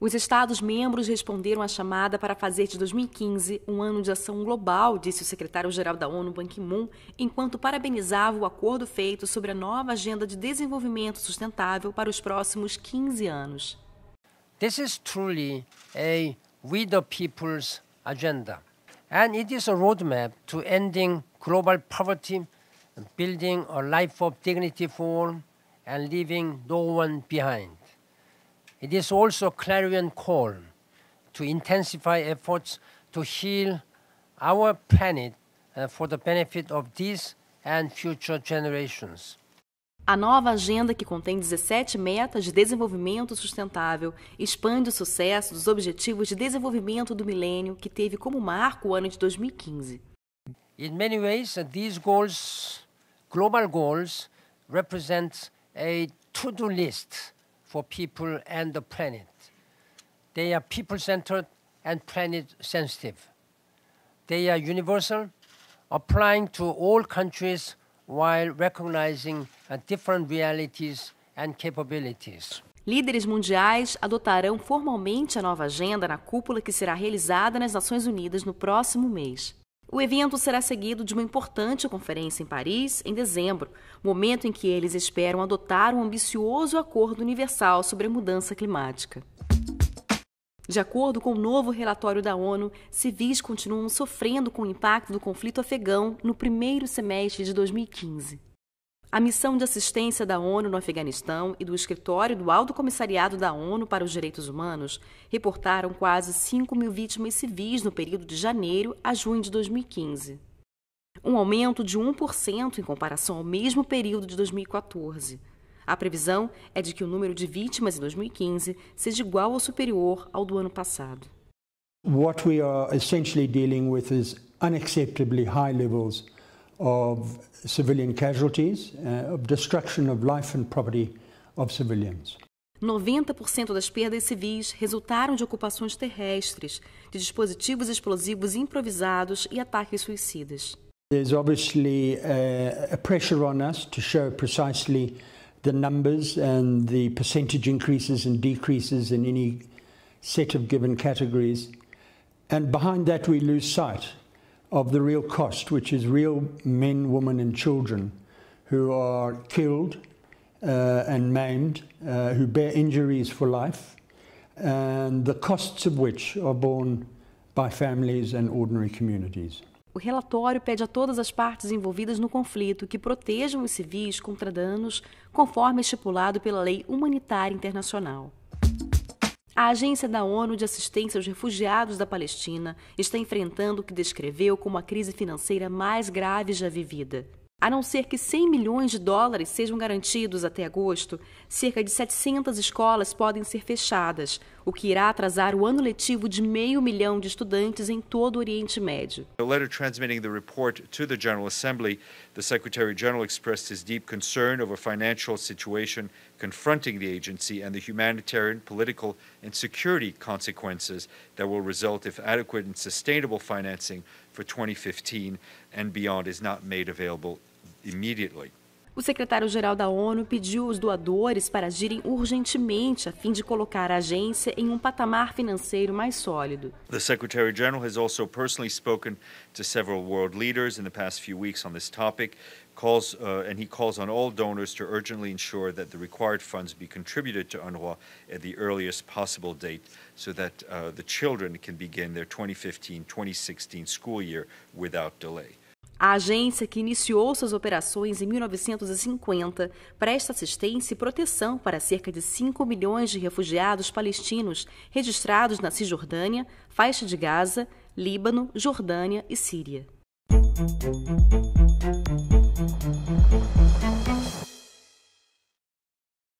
Os Estados-membros responderam à chamada para fazer de 2015 um ano de ação global, disse o secretário-geral da ONU, Ban Ki-moon, enquanto parabenizava o acordo feito sobre a nova Agenda de Desenvolvimento Sustentável para os próximos 15 anos. This is truly a We the People's agenda, and it is a roadmap to ending global poverty building a life of dignity for and leaving no one behind. It is also a clarion call to intensify efforts to heal our planet uh, for the benefit of these and future generations. A nova agenda, que contém 17 metas de desenvolvimento sustentável, expande o sucesso dos Objetivos de Desenvolvimento do Milênio, que teve como marco o ano de 2015. In many ways, uh, these goals global goals represent a to-do list for people and the planet. They are people-centered and planet-sensitive. They are universal, applying to all countries while recognizing uh, different realities and capabilities. Líderes mundiais adotarão formalmente a nova agenda na cúpula que será realizada nas Nações Unidas no próximo mês. O evento será seguido de uma importante conferência em Paris em dezembro, momento em que eles esperam adotar um ambicioso acordo universal sobre a mudança climática. De acordo com o novo relatório da ONU, civis continuam sofrendo com o impacto do conflito afegão no primeiro semestre de 2015 a missão de assistência da ONU no Afeganistão e do escritório do Alto Comissariado da ONU para os Direitos Humanos reportaram quase 5 mil vítimas civis no período de janeiro a junho de 2015, um aumento de 1% em comparação ao mesmo período de 2014. A previsão é de que o número de vítimas em 2015 seja igual ou superior ao do ano passado. What we are essentially dealing with is unacceptably high levels of civilian casualties, uh, of destruction of life and property of civilians. 90% das perdas civis resultaram de ocupações terrestres, de dispositivos explosivos improvisados e ataques suicidas. There's obviously a, a pressure on us to show precisely the numbers and the percentage increases and decreases in any set of given categories. And behind that we lose sight of the real cost, which is real men, women, and children who are killed uh, and maimed, uh, who bear injuries for life, and the costs of which are borne by families and ordinary communities. O relatório pede a todas as partes envolvidas no conflito que protejam os civis contra danos, conforme estipulado pela lei humanitária internacional. A Agência da ONU de Assistência aos Refugiados da Palestina está enfrentando o que descreveu como a crise financeira mais grave já vivida. A não ser que 100 milhões de dólares sejam garantidos até agosto, cerca de 700 escolas podem ser fechadas, o que irá atrasar o ano letivo de meio milhão de estudantes em todo o Oriente Médio. A letter transmitting the report to the General Assembly, the Secretary General expressed his deep concern over financial situation confronting the agency and the humanitarian, political and security consequences that will result if adequate and sustainable financing for 2015 and beyond is not made available immediately. O secretário-geral da ONU pediu os doadores para agirem urgentemente a fim de colocar a agência em um patamar financeiro mais sólido. The Secretary-General has also personally spoken to several world leaders in the past few weeks on this topic, calls uh, and he calls on all donors to urgently ensure that the required funds be contributed to UNRWA at the earliest possible date so that uh, the children can begin their 2015-2016 school year without delay. A agência, que iniciou suas operações em 1950, presta assistência e proteção para cerca de 5 milhões de refugiados palestinos registrados na Cisjordânia, faixa de Gaza, Líbano, Jordânia e Síria.